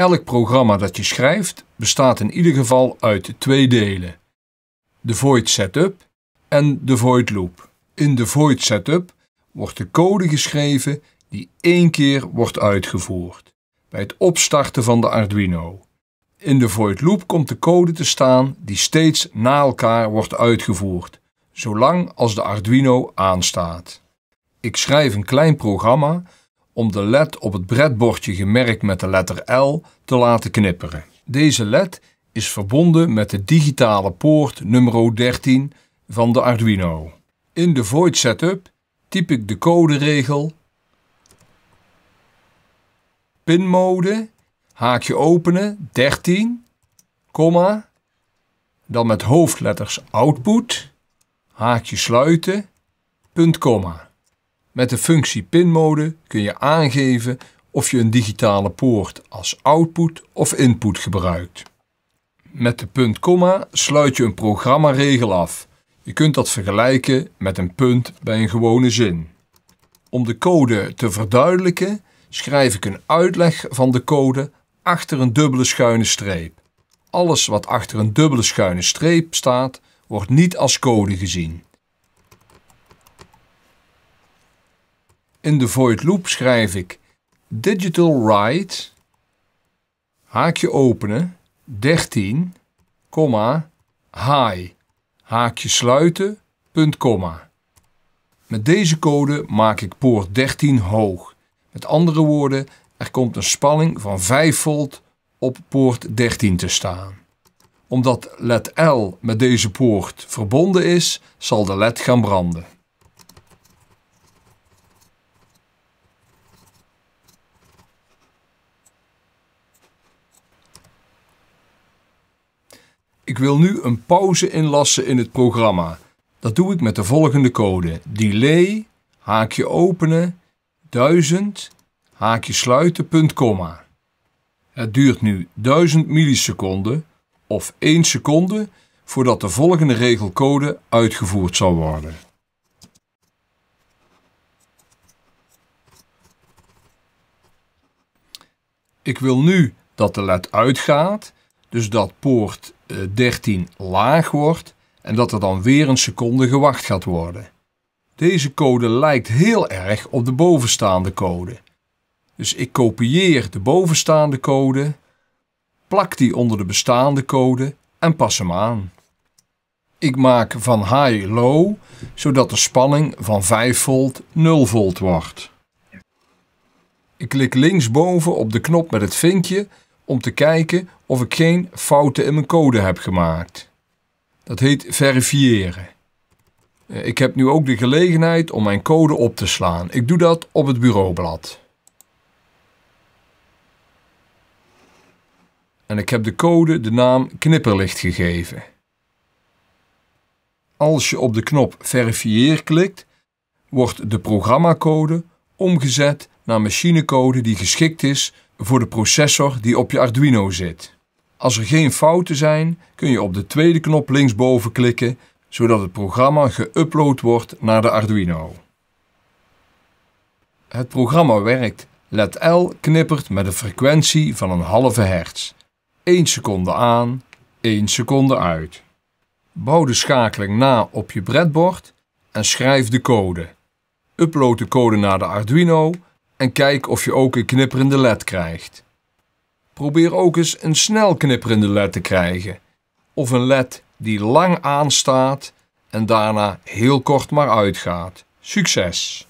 Elk programma dat je schrijft bestaat in ieder geval uit twee delen. De void setup en de void loop. In de void setup wordt de code geschreven die één keer wordt uitgevoerd bij het opstarten van de Arduino. In de void loop komt de code te staan die steeds na elkaar wordt uitgevoerd, zolang als de Arduino aanstaat. Ik schrijf een klein programma om de led op het breadbordje gemerkt met de letter L te laten knipperen. Deze led is verbonden met de digitale poort nummer 13 van de Arduino. In de void setup typ ik de coderegel pinmode, haakje openen, 13, komma, dan met hoofdletters output, haakje sluiten, punt, komma. Met de functie pinmode kun je aangeven of je een digitale poort als output of input gebruikt. Met de puntkomma sluit je een programmaregel af. Je kunt dat vergelijken met een punt bij een gewone zin. Om de code te verduidelijken schrijf ik een uitleg van de code achter een dubbele schuine streep. Alles wat achter een dubbele schuine streep staat, wordt niet als code gezien. In de void loop schrijf ik digital write, haakje openen, 13, high high, haakje sluiten, punt, komma. Met deze code maak ik poort 13 hoog. Met andere woorden, er komt een spanning van 5 volt op poort 13 te staan. Omdat led L met deze poort verbonden is, zal de led gaan branden. Ik wil nu een pauze inlassen in het programma. Dat doe ik met de volgende code. Delay, haakje openen, 1000, haakje sluiten, punt komma. Het duurt nu 1000 milliseconden of 1 seconde voordat de volgende regelcode uitgevoerd zal worden. Ik wil nu dat de led uitgaat, dus dat poort 13 laag wordt en dat er dan weer een seconde gewacht gaat worden. Deze code lijkt heel erg op de bovenstaande code. Dus ik kopieer de bovenstaande code, plak die onder de bestaande code en pas hem aan. Ik maak van high low, zodat de spanning van 5 volt 0 volt wordt. Ik klik linksboven op de knop met het vinkje om te kijken of ik geen fouten in mijn code heb gemaakt. Dat heet verifiëren. Eh, ik heb nu ook de gelegenheid om mijn code op te slaan. Ik doe dat op het bureaublad. En ik heb de code de naam knipperlicht gegeven. Als je op de knop verifieer klikt, wordt de programmacode omgezet naar machinecode die geschikt is voor de processor die op je Arduino zit. Als er geen fouten zijn, kun je op de tweede knop linksboven klikken, zodat het programma geüpload wordt naar de Arduino. Het programma werkt. LED L knippert met een frequentie van een halve hertz. 1 seconde aan, 1 seconde uit. Bouw de schakeling na op je breadboard en schrijf de code. Upload de code naar de Arduino en kijk of je ook een knipperende led krijgt. Probeer ook eens een snel knipperende led te krijgen. Of een led die lang aanstaat en daarna heel kort maar uitgaat. Succes!